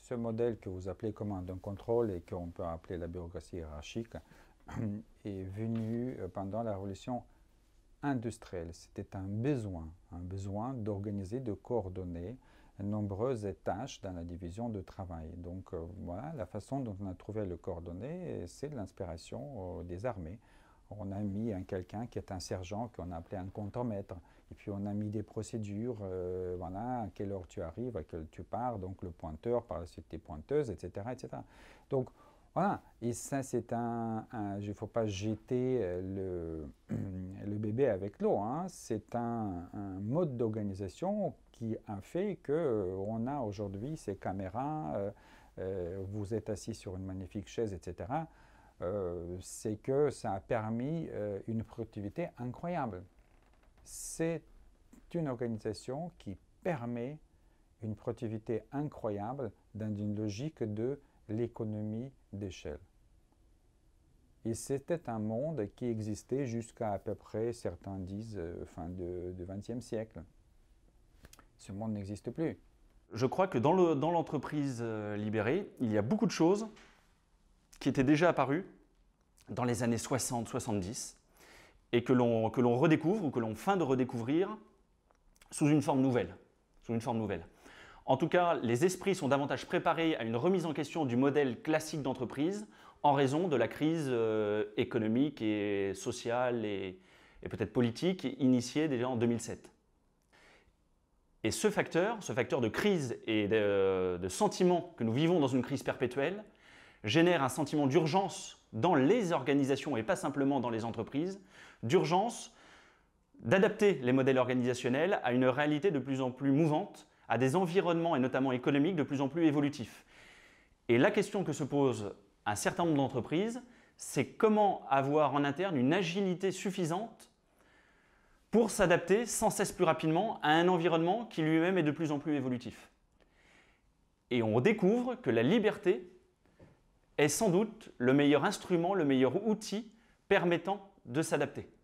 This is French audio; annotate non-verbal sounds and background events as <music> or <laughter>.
ce modèle que vous appelez commande de contrôle et qu'on peut appeler la bureaucratie hiérarchique <clears throat> est venu euh, pendant la révolution industrielle. C'était un besoin, un besoin d'organiser, de coordonner nombreuses tâches dans la division de travail. Donc euh, voilà, la façon dont on a trouvé le coordonner c'est l'inspiration euh, des armées. On a mis un quelqu'un qui est un sergent, qu'on a appelé un maître, et puis on a mis des procédures, quelle heure tu arrives, à quelle heure tu pars, donc le pointeur, par la suite tes pointeuses, etc. etc. Donc, voilà, et ça c'est un, il ne faut pas jeter euh, <clears throat> le, bébé avec l'eau, hein. c'est un, mode d'organisation qui a fait qu'on euh, a aujourd'hui ces caméras, euh, vous êtes assis sur une magnifique chaise, etc. c'est que ça a permis une productivité incroyable. C'est une organisation qui permet une productivité incroyable dans une logique de l'économie d'échelle. Et c'était un monde qui existait jusqu'à à peu près, certains disent, euh, fin du XXe siècle. Ce monde n'existe plus. Je crois que dans l'entreprise le, dans euh, libérée, il y a beaucoup de choses qui étaient déjà apparues dans les années 60-70 et que l'on redécouvre ou que l'on finit de redécouvrir sous une forme nouvelle une forme nouvelle. En tout cas, les esprits sont davantage préparés à une remise en question du modèle classique d'entreprise en raison de la crise euh, économique et sociale et, peut-être politique initiée déjà en 2007. Et ce facteur, ce facteur de crise et de, de sentiment que nous vivons dans une crise perpétuelle, génère un sentiment d'urgence dans les organisations et pas simplement dans les entreprises, d'urgence d'adapter les modèles organisationnels à une réalité de plus en plus mouvante, à des environnements et notamment économiques de plus en plus évolutifs. Et la question que se pose un certain nombre d'entreprises, c'est comment avoir en interne une agilité suffisante pour s'adapter sans cesse plus rapidement à un environnement qui lui-même est de plus en plus évolutif. Et on découvre que la liberté est sans doute le meilleur instrument, le meilleur outil permettant de s'adapter.